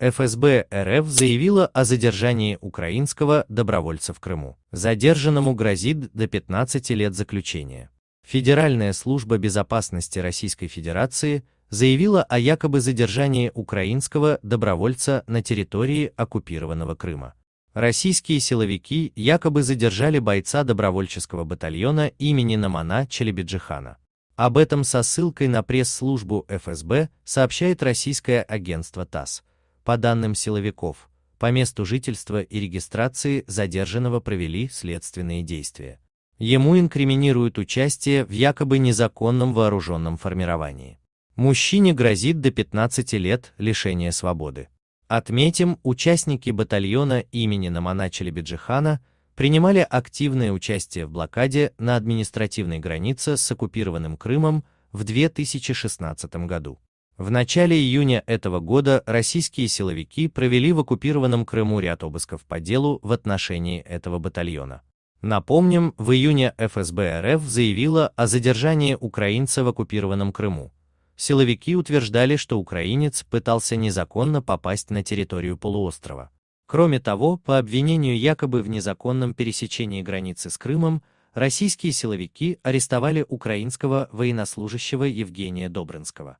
ФСБ РФ заявила о задержании украинского добровольца в Крыму. Задержанному грозит до 15 лет заключения. Федеральная служба безопасности Российской Федерации заявила о якобы задержании украинского добровольца на территории оккупированного Крыма. Российские силовики якобы задержали бойца добровольческого батальона имени Намана Челебиджихана. Об этом со ссылкой на пресс-службу ФСБ сообщает российское агентство ТАСС. По данным силовиков, по месту жительства и регистрации задержанного провели следственные действия. Ему инкриминируют участие в якобы незаконном вооруженном формировании. Мужчине грозит до 15 лет лишения свободы. Отметим, участники батальона имени Намана Челебиджихана принимали активное участие в блокаде на административной границе с оккупированным Крымом в 2016 году. В начале июня этого года российские силовики провели в оккупированном Крыму ряд обысков по делу в отношении этого батальона. Напомним, в июне ФСБ РФ заявила о задержании украинца в оккупированном Крыму. Силовики утверждали, что украинец пытался незаконно попасть на территорию полуострова. Кроме того, по обвинению якобы в незаконном пересечении границы с Крымом, российские силовики арестовали украинского военнослужащего Евгения Добрынского.